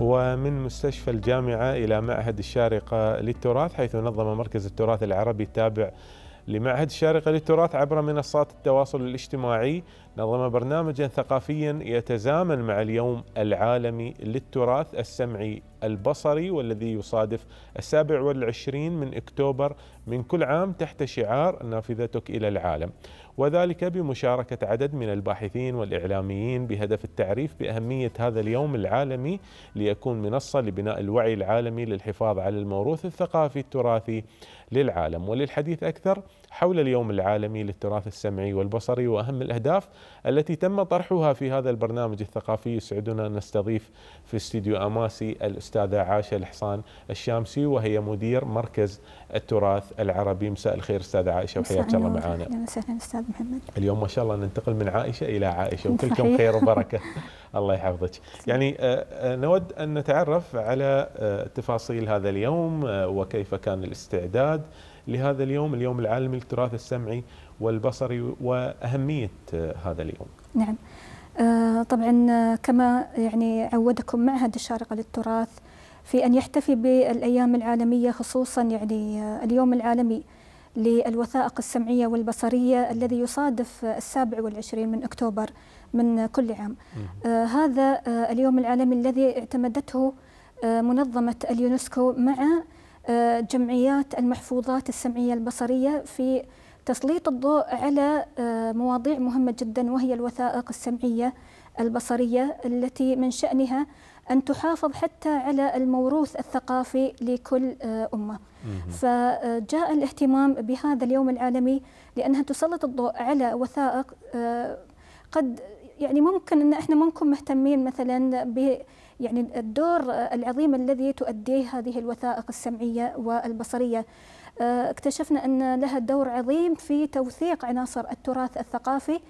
ومن مستشفى الجامعة إلى معهد الشارقة للتراث حيث نظم مركز التراث العربي التابع لمعهد الشارقة للتراث عبر منصات التواصل الاجتماعي نظم برنامجا ثقافيا يتزامن مع اليوم العالمي للتراث السمعي البصري والذي يصادف السابع والعشرين من اكتوبر من كل عام تحت شعار نافذتك الى العالم وذلك بمشاركه عدد من الباحثين والاعلاميين بهدف التعريف باهميه هذا اليوم العالمي ليكون منصه لبناء الوعي العالمي للحفاظ على الموروث الثقافي التراثي للعالم وللحديث اكثر حول اليوم العالمي للتراث السمعي والبصري واهم الاهداف التي تم طرحها في هذا البرنامج الثقافي يسعدنا ان نستضيف في استديو اماسي الاستاذه عائشه الحصان الشامسي وهي مدير مركز التراث العربي مساء الخير استاذه عائشه وحياك الله معنا. اهلا وسهلا استاذ محمد. اليوم ما شاء الله ننتقل من عائشه الى عائشه وكلكم خير وبركه. الله يحفظك يعني آه، آه، نود أن نتعرف على آه، تفاصيل هذا اليوم وكيف كان الاستعداد لهذا اليوم اليوم العالمي للتراث السمعي والبصري وأهمية هذا اليوم نعم طبعا كما يعني عودكم معهد الشارقة للتراث في أن يحتفي بالأيام العالمية خصوصا يعني اليوم العالمي للوثائق السمعية والبصرية الذي يصادف السابع والعشرين من أكتوبر من كل عام آه هذا آه اليوم العالمي الذي اعتمدته آه منظمة اليونسكو مع آه، جمعيات المحفوظات السمعية البصرية في تسليط الضوء على آه، مواضيع مهمة جدا وهي الوثائق السمعية البصرية التي من شأنها أن تحافظ حتى على الموروث الثقافي لكل آه، أمة فجاء الاهتمام بهذا اليوم العالمي لأنها تسلط الضوء على وثائق آه، قد يعني ممكن أن إحنا ممكن مهتمين مثلا ب يعني الدور آه، العظيم الذي تؤديه هذه الوثائق السمعية والبصرية اكتشفنا أن لها دور عظيم في توثيق عناصر التراث الثقافي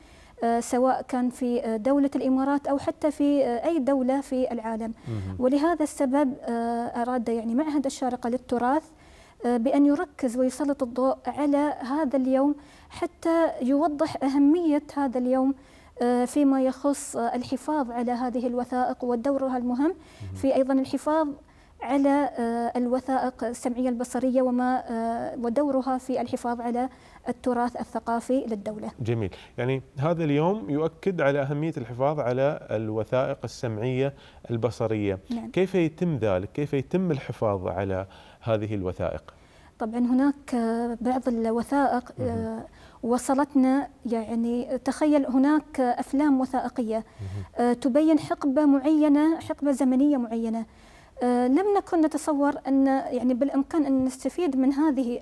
آه، سواء كان في آه، دولة الإمارات أو حتى في آه، أي دولة في العالم ولهذا السبب أراد يعني معهد الشارقة للتراث بأن يركز ويسلط الضوء على هذا اليوم حتى يوضح أهمية هذا اليوم فيما يخص الحفاظ على هذه الوثائق ودورها المهم في أيضا الحفاظ على آه، الوثائق السمعية البصرية وما آه، ودورها في الحفاظ على التراث الثقافي للدولة جميل يعني هذا اليوم يؤكد على أهمية الحفاظ على الوثائق السمعية البصرية نعم. كيف يتم ذلك؟ كيف يتم الحفاظ على هذه الوثائق؟ طبعا هناك آه، بعض الوثائق وصلتنا يعني تخيل هناك افلام وثائقيه تبين حقبه معينه حقبه زمنيه معينه آه، لم نكن نتصور ان يعني بالامكان ان نستفيد من هذه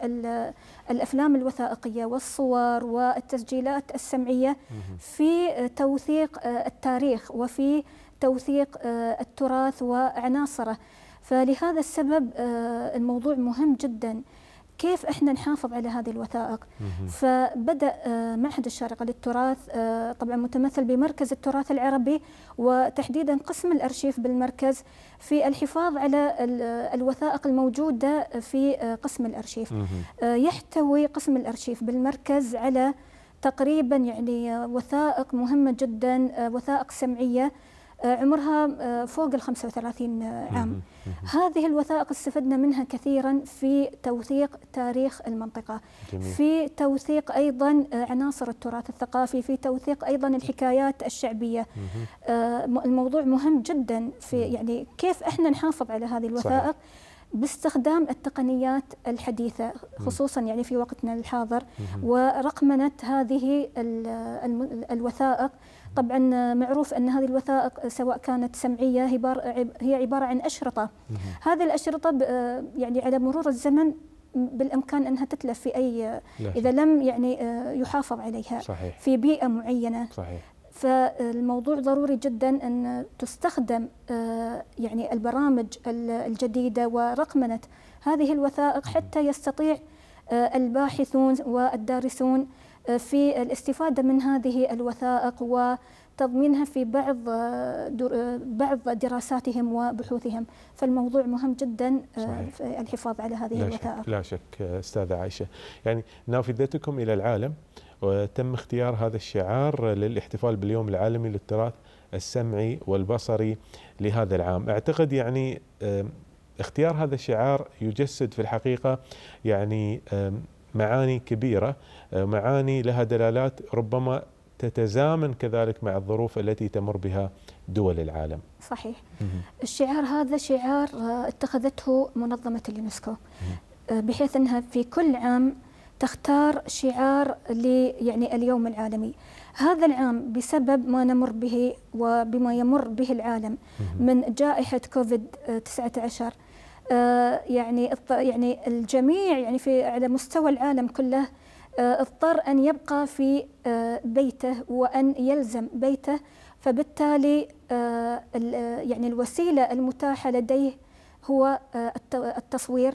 الافلام الوثائقيه والصور والتسجيلات السمعيه في توثيق آه، التاريخ وفي توثيق آه، التراث وعناصره فلهذا السبب الموضوع مهم جدا كيف احنا نحافظ على هذه الوثائق فبدا آه، معهد الشارقه للتراث آه، طبعا متمثل بمركز التراث العربي وتحديدا قسم الارشيف بالمركز في الحفاظ على آه، الوثائق الموجوده في قسم الارشيف يحتوي قسم الارشيف بالمركز على تقريبا يعني وثائق مهمه جدا وثائق سمعيه آه، عمرها آه، فوق ال 35 آه، عام هذه الوثائق استفدنا منها كثيرا في توثيق تاريخ المنطقة جميل. في توثيق أيضا عناصر التراث الثقافي في توثيق أيضا الحكايات الشعبية الموضوع مهم جدا في يعني كيف احنا نحافظ على هذه الوثائق صحيح. باستخدام التقنيات الحديثة خصوصا يعني في وقتنا الحاضر ورقمنة هذه الوثائق طبعا معروف أن هذه الوثائق سواء كانت سمعية هي عبارة عن أشرطة هذه الأشرطة يعني على مرور الزمن بالامكان انها تتلف في اي اذا لم يعني آه، يحافظ عليها صحيح. في بيئه معينه صحيح. فالموضوع ضروري جدا ان تستخدم آه، يعني البرامج الجديده ورقمنه هذه الوثائق حتى يستطيع آه، الباحثون والدارسون في الاستفادة من هذه الوثائق وتضمينها في بعض بعض دراساتهم وبحوثهم فالموضوع مهم جدا آه، صحيح. الحفاظ على هذه لا الوثائق شك لا شك أستاذة عائشة يعني نافذتكم إلى العالم وتم اختيار هذا الشعار للاحتفال باليوم العالمي للتراث السمعي والبصري لهذا العام أعتقد يعني اختيار هذا الشعار يجسد في الحقيقة يعني معاني كبيرة آه، معاني لها دلالات ربما تتزامن كذلك مع الظروف التي تمر بها دول العالم صحيح الشعار هذا شعار آه، اتخذته منظمة اليونسكو آه، بحيث أنها في كل عام تختار شعار لي يعني اليوم العالمي هذا العام بسبب ما نمر به وبما يمر به العالم من جائحة كوفيد 19 آه، يعني يعني الجميع يعني في على مستوى العالم كله آه، اضطر ان يبقى في آه، بيته وان يلزم بيته فبالتالي يعني الوسيله المتاحه لديه هو التصوير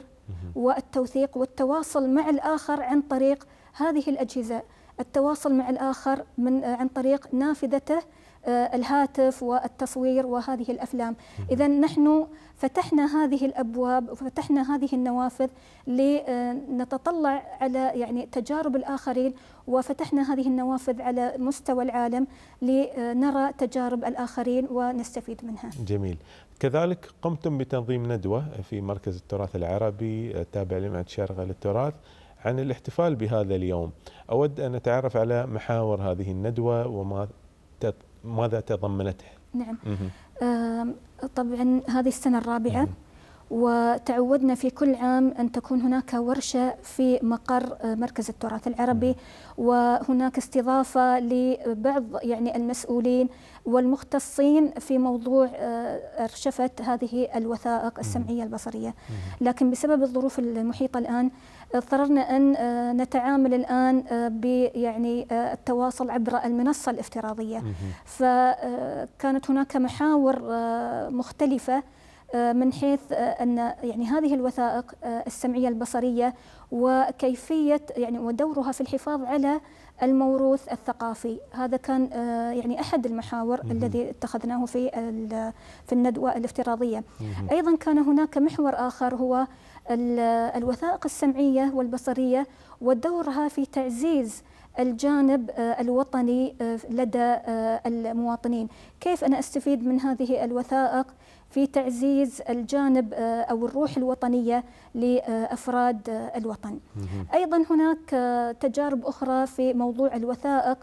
والتوثيق والتواصل مع الاخر عن طريق هذه الاجهزه التواصل مع الاخر من عن طريق نافذته آه، الهاتف والتصوير وهذه الافلام، اذا نحن فتحنا هذه الابواب وفتحنا هذه النوافذ لنتطلع آه، على يعني تجارب الاخرين وفتحنا هذه النوافذ على مستوى العالم لنرى آه، تجارب الاخرين ونستفيد منها. جميل. كذلك قمتم بتنظيم ندوه في مركز التراث العربي التابع لمعهد شارقه للتراث عن الاحتفال بهذا اليوم. اود ان اتعرف على محاور هذه الندوه وما ماذا تضمنته؟ نعم طبعا هذه السنة الرابعة وتعودنا في كل عام أن تكون هناك ورشة في مقر آه، مركز التراث العربي وهناك استضافة لبعض يعني المسؤولين والمختصين في موضوع آه، أرشفة هذه الوثائق السمعية البصرية لكن بسبب الظروف المحيطة الآن آه، اضطررنا أن نتعامل الآن بيعني التواصل عبر المنصة الافتراضية فكانت هناك محاور مختلفة آه، من حيث آه، ان يعني هذه الوثائق آه، السمعيه البصريه وكيفيه يعني ودورها في الحفاظ على الموروث الثقافي هذا كان يعني احد المحاور مم. الذي اتخذناه في في الندوه الافتراضيه مم. ايضا كان هناك محور اخر هو الوثائق السمعيه والبصريه ودورها في تعزيز الجانب الوطني لدى المواطنين كيف أنا أستفيد من هذه الوثائق في تعزيز الجانب آه، أو الروح الوطنية لأفراد آه، الوطن أيضا هناك آه، تجارب أخرى في موضوع الوثائق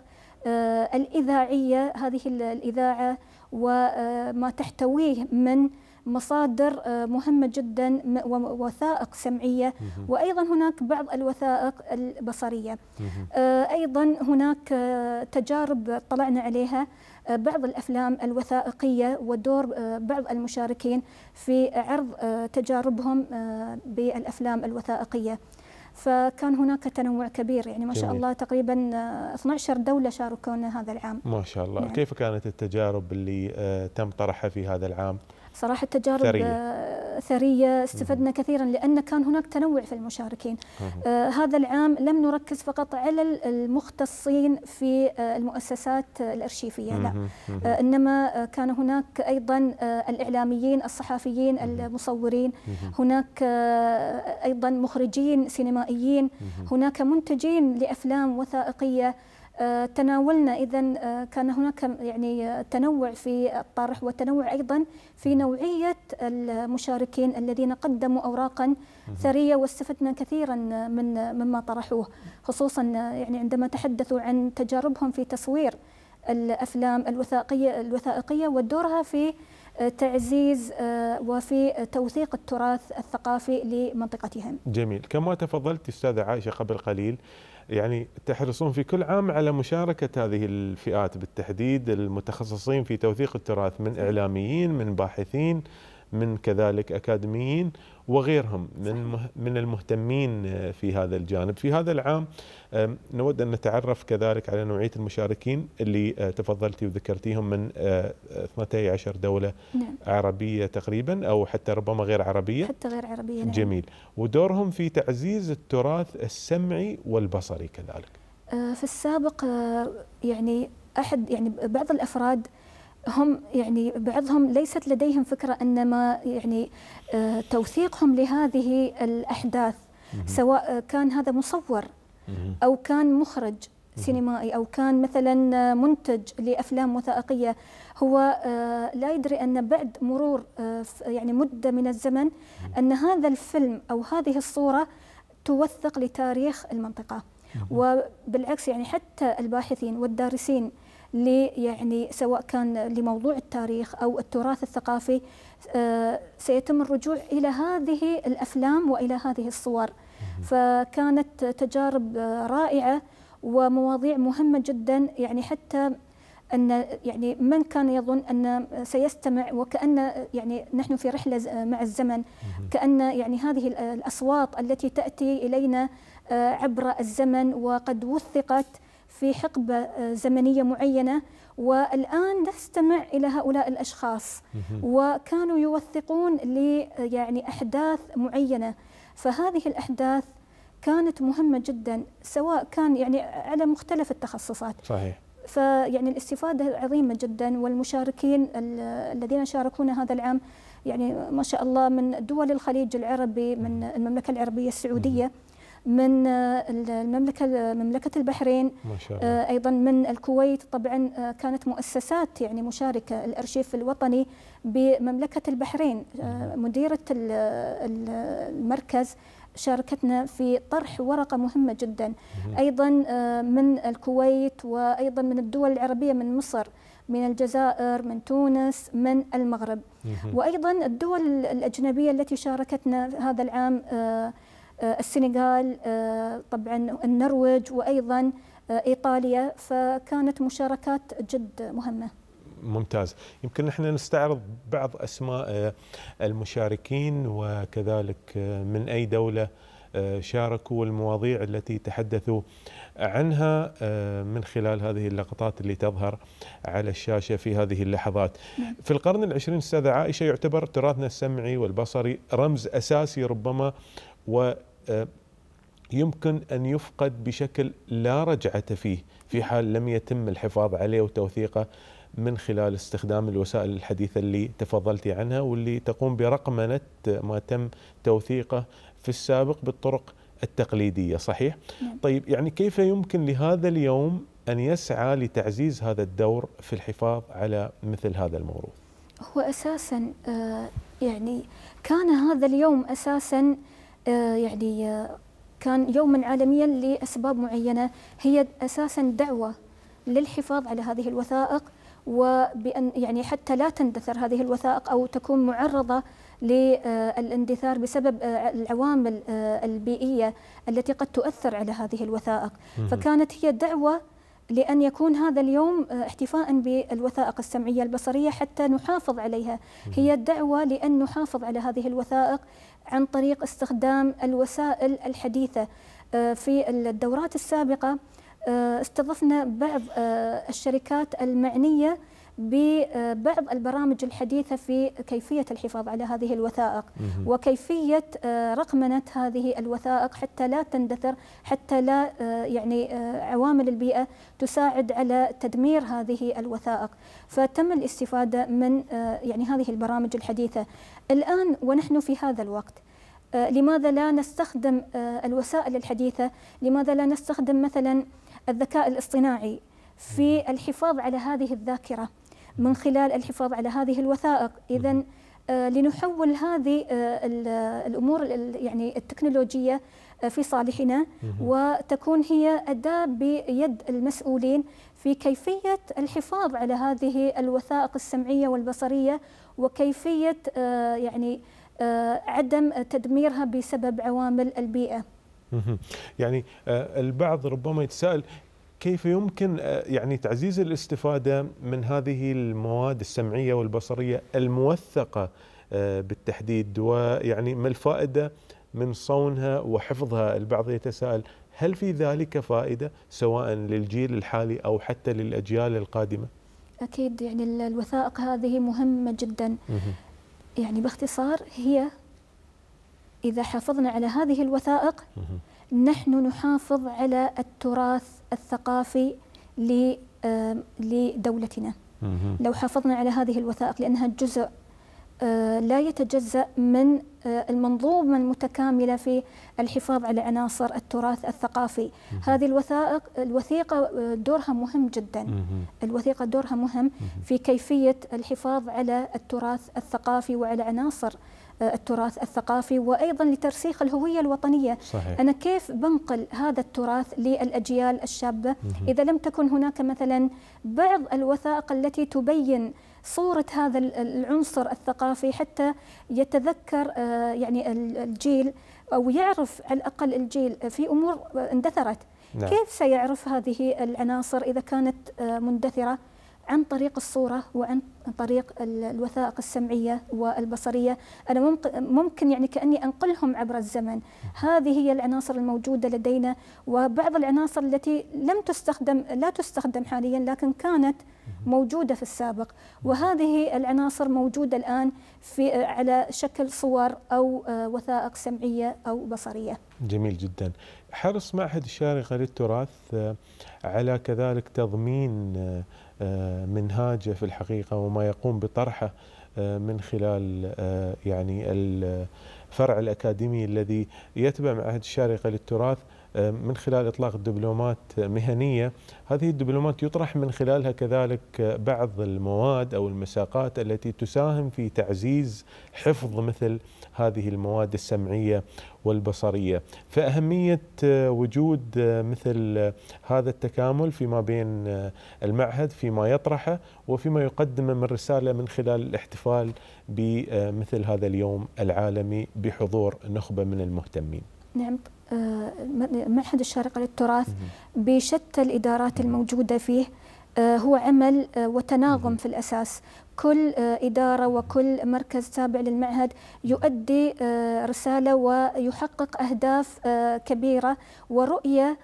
الإذاعية هذه الإذاعة وما تحتويه من مصادر مهمة جدا ووثائق سمعية وأيضا هناك بعض الوثائق البصرية أيضا هناك تجارب طلعنا عليها بعض الأفلام الوثائقية ودور آه، بعض المشاركين في عرض آه، تجاربهم آه، بالأفلام الوثائقية فكان هناك تنوع كبير يعني ما جميل. شاء الله تقريبا 12 دولة شاركونا هذا العام ما شاء الله نعم. كيف كانت التجارب اللي تم طرحها في هذا العام؟ صراحة التجارب ثرية. ثريه استفدنا كثيرا لان كان هناك تنوع في المشاركين آه هذا العام لم نركز فقط على المختصين في آه المؤسسات الارشيفيه لا آه انما آه، كان هناك ايضا آه، الاعلاميين الصحفيين المصورين هناك آه، ايضا مخرجين سينمائيين هناك منتجين لافلام وثائقيه آه، تناولنا اذا آه، كان هناك يعني آه، تنوع في الطرح وتنوع ايضا في نوعيه المشاركين الذين قدموا اوراقا ثريه واستفدنا كثيرا من مما طرحوه خصوصا يعني عندما تحدثوا عن تجاربهم في تصوير الافلام الوثائقيه الوثائقيه ودورها في تعزيز وفي توثيق التراث الثقافي لمنطقتهم. جميل، كما تفضلت استاذه عائشه قبل قليل يعني تحرصون في كل عام على مشاركة هذه الفئات بالتحديد المتخصصين في توثيق التراث من إعلاميين من باحثين من كذلك أكاديميين وغيرهم من من المهتمين آه، في هذا الجانب في هذا العام نود أن نتعرف كذلك على نوعية المشاركين اللي آه، تفضلتي وذكرتيهم من 12 آه، دولة نعم. عربية تقريبا أو حتى ربما غير عربية حتى غير عربية نعم. جميل ودورهم في تعزيز التراث السمعي والبصري كذلك في السابق يعني أحد يعني بعض الأفراد هم يعني بعضهم ليست لديهم فكرة أنما يعني آه، توثيقهم لهذه الأحداث سواء كان هذا مصور أو كان مخرج سينمائي أو كان مثلا منتج لأفلام وثائقية هو آه، لا يدري أن بعد مرور آه، يعني مدة من الزمن أن هذا الفيلم أو هذه الصورة توثق لتاريخ المنطقة وبالعكس يعني حتى الباحثين والدارسين يعني سواء كان لموضوع التاريخ أو التراث الثقافي آه، سيتم الرجوع إلى هذه الأفلام وإلى هذه الصور فكانت تجارب رائعة ومواضيع مهمة جدا يعني حتى أن يعني من كان يظن أن سيستمع وكأن يعني نحن في رحلة مع الزمن كأن يعني هذه الأصوات التي تأتي إلينا آه، عبر الزمن وقد وثقت في حقبة آه، زمنية معينة والآن نستمع إلى هؤلاء الأشخاص وكانوا يوثقون ل يعني أحداث معينة فهذه الأحداث كانت مهمة جدا سواء كان يعني على مختلف التخصصات صحيح فيعني الاستفادة عظيمة جدا والمشاركين الذين شاركونا هذا العام يعني ما شاء الله من دول الخليج العربي من المملكة العربية السعودية من آه، المملكه مملكه البحرين ما شاء الله. آه، ايضا من الكويت طبعا آه، كانت مؤسسات يعني مشاركه الارشيف الوطني بمملكه البحرين مديره المركز شاركتنا في طرح ورقة مهمة جدا أيضا من الكويت وأيضا من الدول العربية من مصر من الجزائر من تونس من المغرب وأيضا الدول الأجنبية التي شاركتنا هذا العام آه، السنغال آه، طبعا النرويج وأيضا آه، إيطاليا فكانت مشاركات جد مهمة ممتاز يمكن نحن نستعرض بعض أسماء المشاركين وكذلك من أي دولة شاركوا المواضيع التي تحدثوا عنها من خلال هذه اللقطات اللي تظهر على الشاشة في هذه اللحظات نعم. في القرن العشرين أستاذة عائشة يعتبر تراثنا السمعي والبصري رمز أساسي ربما و آه، يمكن ان يفقد بشكل لا رجعه فيه في حال لم يتم الحفاظ عليه وتوثيقه من خلال استخدام الوسائل الحديثه اللي تفضلتي عنها واللي تقوم برقمنه ما تم توثيقه في السابق بالطرق التقليديه، صحيح؟ نعم. طيب يعني كيف يمكن لهذا اليوم ان يسعى لتعزيز هذا الدور في الحفاظ على مثل هذا الموروث؟ هو اساسا آه، يعني كان هذا اليوم اساسا آه، يعني آه، كان يوما عالميا لأسباب معينة هي أساسا دعوة للحفاظ على هذه الوثائق وبأن يعني حتى لا تندثر هذه الوثائق أو تكون معرضة للاندثار بسبب آه، العوامل البيئية التي قد تؤثر على هذه الوثائق فكانت هي دعوة لأن يكون هذا اليوم آه، احتفاء بالوثائق السمعية البصرية حتى نحافظ عليها هي الدعوة لأن نحافظ على هذه الوثائق عن طريق استخدام الوسائل الحديثة آه، في الدورات السابقة آه، استضفنا بعض الشركات المعنية ببعض البرامج الحديثة في كيفية الحفاظ على هذه الوثائق وكيفية آه، رقمنة هذه الوثائق حتى لا تندثر حتى لا آه، يعني آه، عوامل البيئة تساعد على تدمير هذه الوثائق فتم الاستفادة من يعني هذه البرامج الحديثة الآن ونحن في هذا الوقت لماذا لا نستخدم الوسائل الحديثة لماذا لا نستخدم مثلا الذكاء الاصطناعي في الحفاظ على هذه الذاكره من خلال الحفاظ على هذه الوثائق اذا آه، لنحول هذه آه، الامور يعني التكنولوجيه آه، في صالحنا وتكون هي اداه بيد المسؤولين في كيفيه الحفاظ على هذه الوثائق السمعيه والبصريه وكيفيه يعني عدم تدميرها بسبب عوامل البيئه. يعني البعض ربما يتساءل كيف يمكن آه، يعني تعزيز الاستفاده من هذه المواد السمعيه والبصريه الموثقه آه، بالتحديد ويعني ما الفائده من صونها وحفظها البعض يتساءل هل في ذلك فائده سواء للجيل الحالي او حتى للاجيال القادمه؟ اكيد يعني الوثائق هذه مهمه جدا يعني باختصار هي اذا حافظنا على هذه الوثائق نحن نحافظ على التراث الثقافي لدولتنا لو حافظنا على هذه الوثائق لأنها جزء آه، لا يتجزأ من آه، المنظومة المتكاملة في الحفاظ على عناصر التراث الثقافي هذه الوثائق الوثيقة آه، دورها مهم جدا الوثيقة دورها مهم في كيفية الحفاظ على التراث الثقافي وعلى عناصر آه، التراث الثقافي وايضا لترسيخ الهويه الوطنيه صحيح. انا كيف بنقل هذا التراث للاجيال الشابه اذا لم تكن هناك مثلا بعض الوثائق التي تبين صورة هذا العنصر الثقافي حتى يتذكر آه، يعني الجيل أو يعرف على الأقل الجيل في أمور اندثرت نعم. كيف سيعرف هذه العناصر إذا كانت آه، مندثرة عن طريق الصورة وعن طريق الوثائق السمعية والبصرية أنا ممكن يعني كأني أنقلهم عبر الزمن هذه هي العناصر الموجودة لدينا وبعض العناصر التي لم تستخدم لا تستخدم حاليا لكن كانت موجودة في السابق وهذه العناصر موجودة الآن في على شكل صور أو آه، وثائق سمعية أو بصرية جميل جدا حرص معهد الشارقة للتراث آه، على كذلك تضمين آه، آه، منهاجه في الحقيقه وما يقوم بطرحه آه، من خلال آه، يعني الفرع الاكاديمي الذي يتبع معهد الشارقه للتراث آه، من خلال إطلاق دبلومات مهنية هذه الدبلومات يطرح من خلالها كذلك بعض المواد أو المساقات التي تساهم في تعزيز حفظ مثل هذه المواد السمعية والبصرية فأهمية آه، وجود آه، مثل هذا التكامل فيما بين المعهد فيما يطرحه وفيما يقدمه من رسالة من خلال الاحتفال بمثل هذا اليوم العالمي بحضور نخبة من المهتمين نعم آه، معهد الشارقة للتراث بشتى الإدارات الموجودة فيه آه، هو عمل آه، وتناغم في الأساس كل إدارة وكل مركز تابع للمعهد يؤدي رسالة ويحقق أهداف كبيرة ورؤية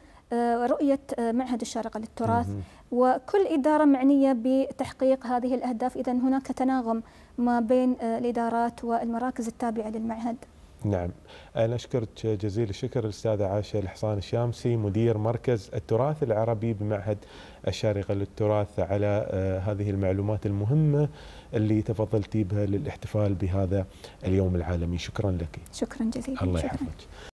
رؤية معهد الشارقة للتراث وكل إدارة معنية بتحقيق هذه الأهداف إذا هناك تناغم ما بين الإدارات والمراكز التابعة للمعهد نعم أنا أشكرك جزيل الشكر الأستاذة عائشة الحصان الشامسي مدير مركز التراث العربي بمعهد الشارقة للتراث على آه، هذه المعلومات المهمة اللي تفضلتي بها للاحتفال بهذا اليوم العالمي شكرا لك شكرا جزيلا الله يحفظك